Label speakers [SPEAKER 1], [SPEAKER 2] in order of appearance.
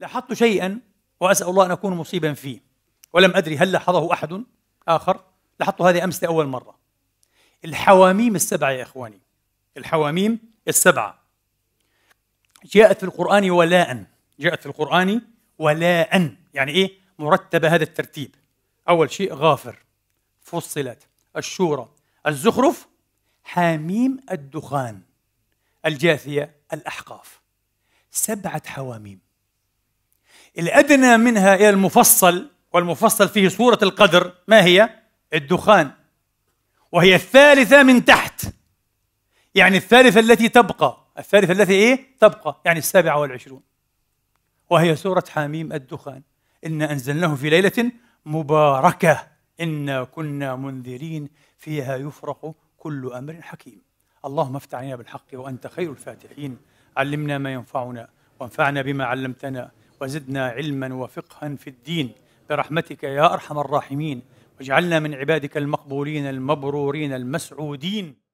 [SPEAKER 1] لاحظت شيئا وأسأل الله أن أكون مصيبا فيه ولم أدري هل لاحظه أحد آخر لاحظت هذه أمس لأول مرة الحواميم السبعة يا إخواني الحواميم السبعة جاءت في القرآن ولاء جاءت في القرآن ولاء يعني إيه مرتبة هذا الترتيب أول شيء غافر فصلت الشورى الزخرف حاميم الدخان الجاثية الأحقاف سبعة حواميم الأدنى منها إلى المفصل والمفصل فيه سورة القدر ما هي؟ الدخان وهي الثالثة من تحت يعني الثالثة التي تبقى الثالثة التي إيه؟ تبقى يعني السابعة والعشرون وهي سورة حاميم الدخان إنا أنزلناه في ليلة مباركة إنا كنا منذرين فيها يفرق كل أمر حكيم اللهم افتح علينا بالحق وأنت خير الفاتحين علمنا ما ينفعنا وانفعنا بما علمتنا وزدنا علما وفقها في الدين برحمتك يا ارحم الراحمين واجعلنا من عبادك المقبولين المبرورين المسعودين